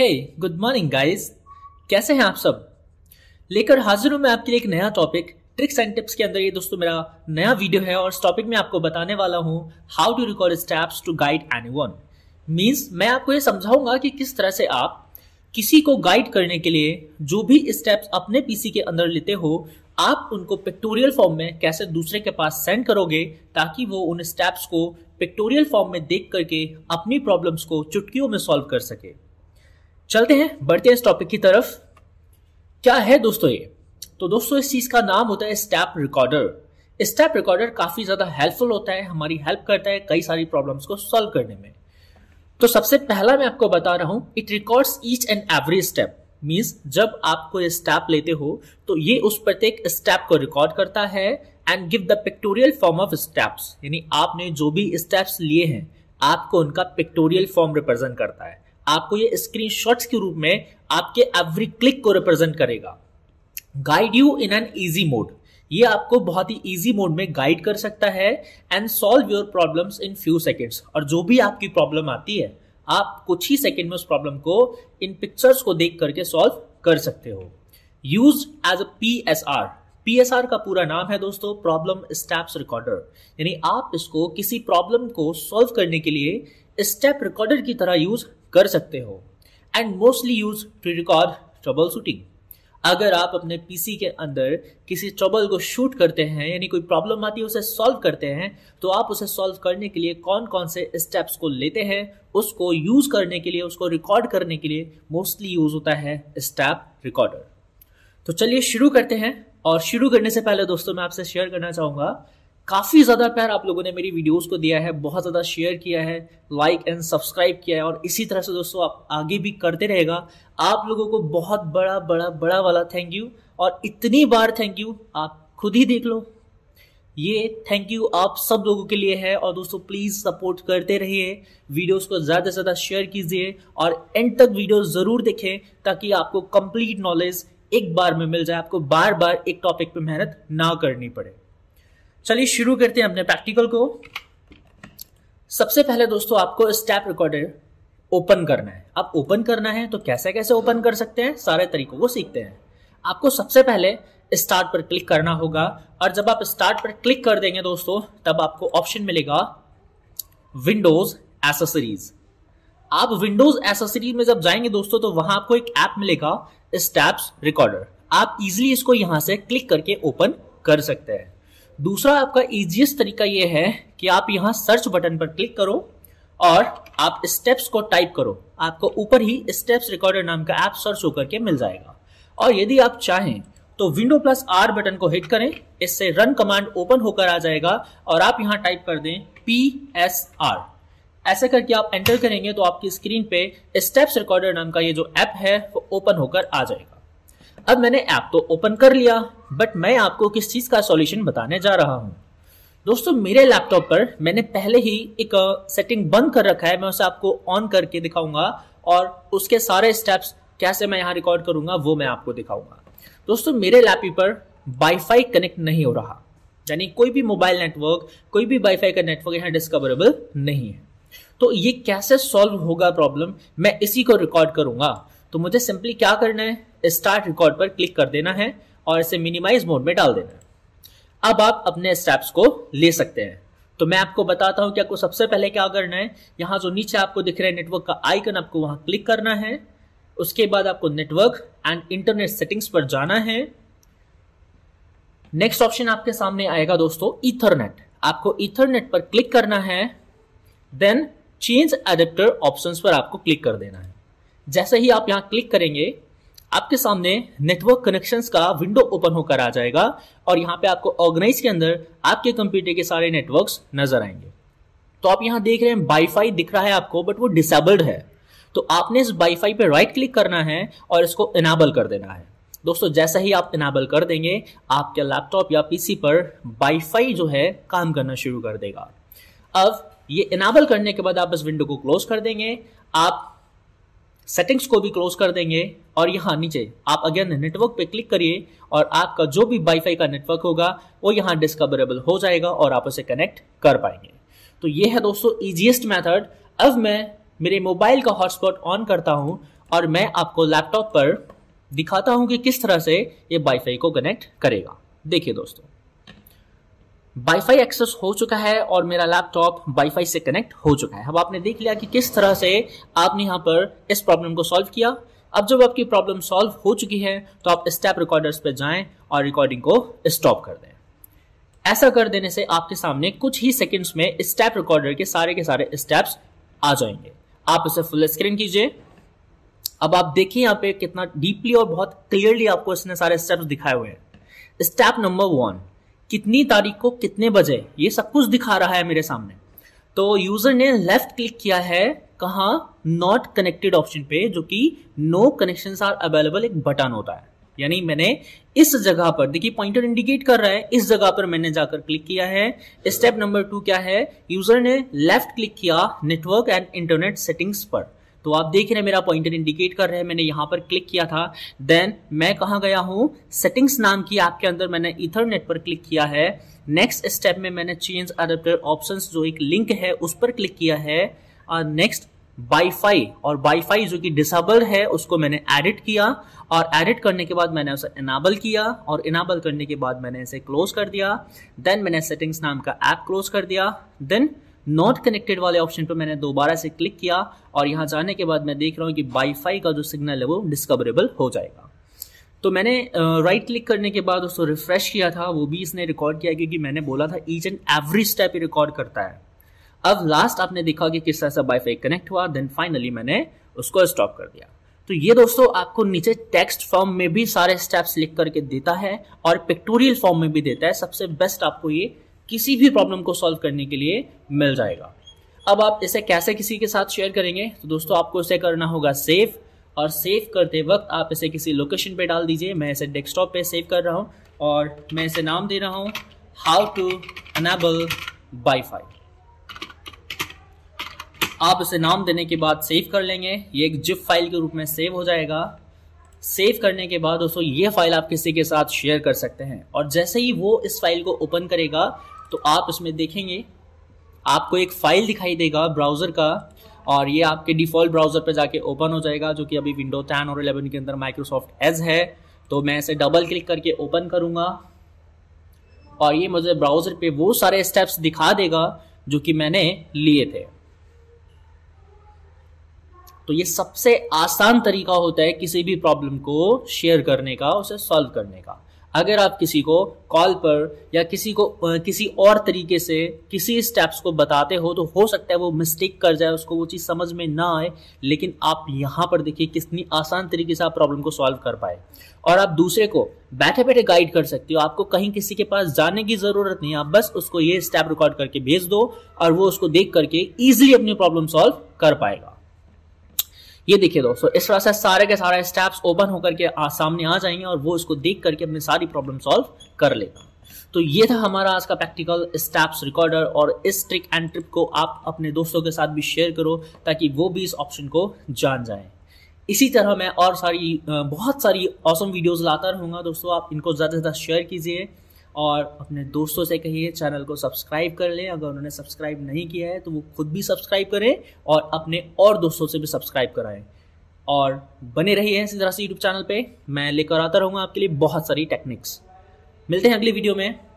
हे good morning guys कैसे हैं आप सब लेकर हाजिर हूं मैं आपके लिए एक नया टॉपिक ट्रिक्स एंड टिप्स के अंदर ये दोस्तों मेरा नया वीडियो है और इस टॉपिक में आपको बताने वाला हूँ how to record steps to guide anyone means मैं आपको ये समझाऊंगा कि किस तरह से आप किसी को गाइड करने के लिए जो भी स्टेप्स अपने पीसी के अंदर लेते हो आप उनको पिक्टोरियल फॉर्म में कैसे दूसरे के पास सेंड करोगे ताकि वो उन स्टेप्स को पिक्टोरियल फॉर्म में देख करके अपनी प्रॉब्लम्स को चुटकियों में सॉल्व कर सके चलते हैं बढ़ते हैं इस टॉपिक की तरफ क्या है दोस्तों ये तो दोस्तों इस चीज़ का नाम होता है स्टैप रिकॉर्डर स्टैप रिकॉर्डर काफ़ी ज़्यादा हेल्पफुल होता है हमारी हेल्प करता है कई सारी प्रॉब्लम्स को सॉल्व करने में तो सबसे पहला मैं आपको बता रहा हूं it records each and every step means जब आपको ये स्टेप लेते हो तो ये उस प्रत्येक स्टेप को रिकॉर्ड करता है and give the pictorial form of steps यानी आपने जो भी स्टेप्स लिए हैं आपको उनका पिक्टोरियल फॉर्म रिप्रेजेंट करता है आपको ये स्क्रीनशॉट्स के रूप में आपके एवरी क्लिक को रिप्रेजेंट करेगा guide you in an easy mode ये आपको बहुत ही इजी मोड में गाइड कर सकता है and solve your problems in few seconds और जो भी आपकी प्रॉब्लम आती है आप कुछ ही सेकेंड में उस प्रॉब्लम को इन पिक्चर्स को देख करके सॉल्व कर सकते हो use as a P S R P S R का पूरा नाम है दोस्तों प्रॉब्लम स्टेप्स रिकॉर्डर यानी आप इसको किसी प्रॉब्लम को सॉल्व करने के लिए स्टेप रिकॉर्डर की तरह यूज कर सकते हो and mostly use to record troubleshooting अगर आप अपने पीसी के अंदर किसी ट्रबल को शूट करते हैं यानी कोई प्रॉब्लम आती है उसे सॉल्व करते हैं तो आप उसे सॉल्व करने के लिए कौन कौन से स्टेप्स को लेते हैं उसको यूज करने के लिए उसको रिकॉर्ड करने के लिए मोस्टली यूज होता है स्टेप रिकॉर्डर तो चलिए शुरू करते हैं और शुरू करने से पहले दोस्तों मैं आपसे शेयर करना चाहूंगा काफ़ी ज़्यादा प्यार आप लोगों ने मेरी वीडियोस को दिया है बहुत ज़्यादा शेयर किया है लाइक एंड सब्सक्राइब किया है और इसी तरह से दोस्तों आप आगे भी करते रहेगा आप लोगों को बहुत बड़ा बड़ा बड़ा वाला थैंक यू और इतनी बार थैंक यू आप खुद ही देख लो ये थैंक यू आप सब लोगों के लिए है और दोस्तों प्लीज़ सपोर्ट करते रहिए वीडियोस को ज़्यादा से ज़्यादा शेयर कीजिए और एंड तक वीडियो ज़रूर देखें ताकि आपको कंप्लीट नॉलेज एक बार में मिल जाए आपको बार बार एक टॉपिक पे मेहनत ना करनी पड़े चलिए शुरू करते हैं अपने प्रैक्टिकल को सबसे पहले दोस्तों आपको स्टेप रिकॉर्डर ओपन करना है आप ओपन करना है तो कैसे कैसे ओपन कर सकते हैं सारे तरीकों को सीखते हैं आपको सबसे पहले स्टार्ट पर क्लिक करना होगा और जब आप स्टार्ट पर क्लिक कर देंगे दोस्तों तब आपको ऑप्शन मिलेगा विंडोज एसेसरीज आप विंडोज एसेसरीज में जब जाएंगे दोस्तों तो वहां आपको एक ऐप मिलेगा स्टेप्स रिकॉर्डर आप इजिली इसको यहां से क्लिक करके ओपन कर सकते हैं दूसरा आपका इजिएस्ट तरीका यह है कि आप यहां सर्च बटन पर क्लिक करो और आप स्टेप्स को टाइप करो आपको ऊपर ही स्टेप्स रिकॉर्डर नाम का ऐप सर्च होकर के मिल जाएगा और यदि आप चाहें तो विंडो प्लस आर बटन को हिट करें इससे रन कमांड ओपन होकर आ जाएगा और आप यहां टाइप कर दें पी एस आर ऐसे करके आप एंटर करेंगे तो आपकी स्क्रीन पे स्टेप्स रिकॉर्डर नाम का ये जो ऐप है वो ओपन होकर आ जाएगा अब मैंने ऐप तो ओपन कर लिया बट मैं आपको किस चीज़ का सॉल्यूशन बताने जा रहा हूँ दोस्तों मेरे लैपटॉप पर मैंने पहले ही एक सेटिंग बंद कर रखा है मैं उसे आपको ऑन करके दिखाऊंगा और उसके सारे स्टेप्स कैसे मैं यहाँ रिकॉर्ड करूंगा वो मैं आपको दिखाऊंगा दोस्तों मेरे लैपी पर वाईफाई कनेक्ट नहीं हो रहा यानी कोई भी मोबाइल नेटवर्क कोई भी वाईफाई का नेटवर्क यहाँ डिस्कवरेबल नहीं है तो ये कैसे सॉल्व होगा प्रॉब्लम मैं इसी को रिकॉर्ड करूंगा तो मुझे सिंपली क्या करना है स्टार्ट रिकॉर्ड पर क्लिक कर देना है और इसे मिनिमाइज मोड में डाल देना है अब आप अपने स्टेप्स को ले सकते हैं तो मैं आपको बताता हूं कि आपको सबसे पहले क्या करना है यहां जो नीचे आपको दिख रहा है नेटवर्क का आइकन आपको वहां क्लिक करना है उसके बाद आपको नेटवर्क एंड इंटरनेट सेटिंग्स पर जाना है नेक्स्ट ऑप्शन आपके सामने आएगा दोस्तों इथरनेट आपको इथरनेट पर क्लिक करना है देन चेंज एडेप्टर ऑप्शन पर आपको क्लिक कर देना है जैसे ही आप यहाँ क्लिक करेंगे आपके सामने नेटवर्क कनेक्शंस का विंडो ओपन होकर आ जाएगा और यहाँ पे आपको ऑर्गेनाइज के अंदर आपके कंप्यूटर के सारे नेटवर्क्स नजर आएंगे तो आप यहाँ देख रहे हैं वाईफाई दिख रहा है आपको बट वो डिसेबल्ड है तो आपने इस वाईफाई पे राइट क्लिक करना है और इसको इनेबल कर देना है दोस्तों जैसा ही आप इनाबल कर देंगे आपके लैपटॉप या पीसी पर वाईफाई जो है काम करना शुरू कर देगा अब ये इनाबल करने के बाद आप इस विंडो को क्लोज कर देंगे आप सेटिंग्स को भी क्लोज कर देंगे और यहाँ नीचे आप अगेन नेटवर्क पे क्लिक करिए और आपका जो भी वाईफाई का नेटवर्क होगा वो यहाँ डिस्कवरेबल हो जाएगा और आप उसे कनेक्ट कर पाएंगे तो ये है दोस्तों ईजीएस्ट मैथड अब मैं मेरे मोबाइल का हॉटस्पॉट ऑन करता हूँ और मैं आपको लैपटॉप पर दिखाता हूँ कि किस तरह से ये वाईफाई को कनेक्ट करेगा देखिए दोस्तों वाईफाई एक्सेस हो चुका है और मेरा लैपटॉप वाईफाई से कनेक्ट हो चुका है अब आपने देख लिया कि किस तरह से आपने यहाँ पर इस प्रॉब्लम को सॉल्व किया अब जब आपकी प्रॉब्लम सॉल्व हो चुकी है तो आप स्टेप रिकॉर्डर्स पर जाएं और रिकॉर्डिंग को स्टॉप कर दें ऐसा कर देने से आपके सामने कुछ ही सेकेंड्स में स्टेप रिकॉर्डर के सारे के सारे स्टेप्स आ जाएंगे आप इसे फुल स्क्रीन कीजिए अब आप देखिए यहाँ पे कितना डीपली और बहुत क्लियरली आपको इसने सारे स्टेप्स दिखाए हुए हैं स्टेप नंबर वन कितनी तारीख को कितने बजे ये सब कुछ दिखा रहा है मेरे सामने तो यूजर ने लेफ्ट क्लिक किया है कहा नॉट कनेक्टेड ऑप्शन पे जो कि नो कनेक्शन आर अवेलेबल एक बटन होता है यानी मैंने इस जगह पर देखिए पॉइंटर इंडिकेट कर रहा है इस जगह पर मैंने जाकर क्लिक किया है स्टेप नंबर टू क्या है यूजर ने लेफ्ट क्लिक किया नेटवर्क एंड इंटरनेट सेटिंग्स पर तो आप देख रहे हैं मेरा पॉइंटर इंडिकेट कर रहे हैं मैंने यहाँ पर क्लिक किया था देन मैं कहा गया हूँ सेटिंग्स नाम की आपके अंदर मैंने इथरनेट पर क्लिक किया है नेक्स्ट स्टेप में मैंने चेंज अडेप्टर ऑप्शन जो एक लिंक है उस पर क्लिक किया है और नेक्स्ट वाईफाई और वाईफाई जो कि डिसेबल है उसको मैंने एडिट किया और एडिट करने के बाद मैंने उसे इनाबल किया और इनाबल करने के बाद मैंने इसे क्लोज कर दिया देन मैंने सेटिंग्स नाम का ऐप क्लोज कर दिया देन नॉट कनेक्टेड वाले ऑप्शन पर मैंने दोबारा से क्लिक किया और यहाँ जाने के बाद मैं देख रहा हूँ कि वाईफाई का जो सिग्नल है वो डिस्कवरेबल हो जाएगा तो मैंने राइट क्लिक करने के बाद उसको रिफ्रेश किया था वो भी इसने रिकॉर्ड किया क्योंकि मैंने बोला था ईच एंड एवरी स्टेप ही रिकॉर्ड करता है अब लास्ट आपने देखा कि किस तरह से वाईफाई कनेक्ट हुआ देन फाइनली मैंने उसको स्टॉप कर दिया तो ये दोस्तों आपको नीचे टेक्स्ट फॉर्म में भी सारे स्टेप्स लिख करके देता है और पिक्टोरियल फॉर्म में भी देता है सबसे बेस्ट आपको ये किसी भी प्रॉब्लम को सॉल्व करने के लिए मिल जाएगा अब आप इसे कैसे किसी के साथ शेयर करेंगे तो दोस्तों आपको इसे करना होगा सेव और सेव करते वक्त आप इसे किसी लोकेशन पे डाल दीजिए मैं इसे डेस्कटॉप पे सेव कर रहा हूँ और मैं इसे नाम दे रहा हूँ हाउ टू अनेबल वाई आप इसे नाम देने के बाद सेव कर लेंगे ये एक जिप फाइल के रूप में सेव हो जाएगा सेव करने के बाद दोस्तों ये फाइल आप किसी के साथ शेयर कर सकते हैं और जैसे ही वो इस फाइल को ओपन करेगा तो आप इसमें देखेंगे आपको एक फ़ाइल दिखाई देगा ब्राउज़र का और ये आपके डिफ़ॉल्ट ब्राउज़र पर जाके ओपन हो जाएगा जो कि अभी विंडो टेन और इलेवन के अंदर माइक्रोसॉफ्ट एज है तो मैं इसे डबल क्लिक करके ओपन करूंगा और ये मुझे ब्राउज़र पे वो सारे स्टेप्स दिखा देगा जो कि मैंने लिए थे तो ये सबसे आसान तरीका होता है किसी भी प्रॉब्लम को शेयर करने का उसे सॉल्व करने का अगर आप किसी को कॉल पर या किसी को किसी और तरीके से किसी स्टेप्स को बताते हो तो हो सकता है वो मिस्टेक कर जाए उसको वो चीज़ समझ में ना आए लेकिन आप यहाँ पर देखिए कितनी आसान तरीके से आप प्रॉब्लम को सॉल्व कर पाए और आप दूसरे को बैठे बैठे गाइड कर सकते हो आपको कहीं किसी के पास जाने की ज़रूरत नहीं आप बस उसको ये स्टेप रिकॉर्ड करके भेज दो और वो उसको देख करके ईजिली अपनी प्रॉब्लम सॉल्व कर पाएगा ये देखिए दोस्तों इस तरह से सारे के सारे स्टेप्स ओपन होकर के सामने आ जाएंगे और वो इसको देख करके अपनी सारी प्रॉब्लम सॉल्व कर लेगा तो ये था हमारा आज का प्रैक्टिकल स्टेप्स रिकॉर्डर और इस ट्रिक एंड ट्रिप को आप अपने दोस्तों के साथ भी शेयर करो ताकि वो भी इस ऑप्शन को जान जाए इसी तरह मैं और सारी बहुत सारी औसम वीडियोज लाता रहूंगा दोस्तों आप इनको ज़्यादा से ज़्यादा शेयर कीजिए और अपने दोस्तों से कहिए चैनल को सब्सक्राइब कर लें अगर उन्होंने सब्सक्राइब नहीं किया है तो वो खुद भी सब्सक्राइब करें और अपने और दोस्तों से भी सब्सक्राइब कराएं और बने रहिए इसी तरह से यूट्यूब चैनल पे मैं लेकर आता रहूँगा आपके लिए बहुत सारी टेक्निक्स मिलते हैं अगली वीडियो में